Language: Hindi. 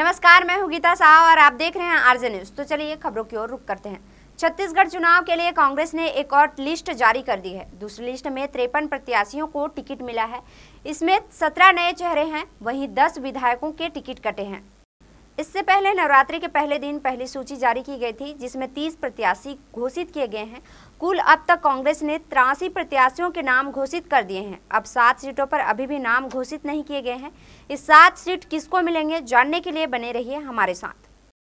नमस्कार मैं हूँ गीता साह और आप देख रहे हैं आरजे न्यूज तो चलिए खबरों की ओर रुक करते हैं छत्तीसगढ़ चुनाव के लिए कांग्रेस ने एक और लिस्ट जारी कर दी है दूसरी लिस्ट में तिरपन प्रत्याशियों को टिकट मिला है इसमें सत्रह नए चेहरे हैं वहीं दस विधायकों के टिकट कटे हैं इससे पहले नवरात्रि के पहले दिन पहली सूची जारी की गई थी जिसमें 30 प्रत्याशी घोषित किए गए हैं कुल अब तक कांग्रेस ने तिरासी प्रत्याशियों के नाम घोषित कर दिए हैं अब सात सीटों पर अभी भी नाम घोषित नहीं किए गए हैं इस सात सीट किसको मिलेंगे जानने के लिए बने रहिए हमारे साथ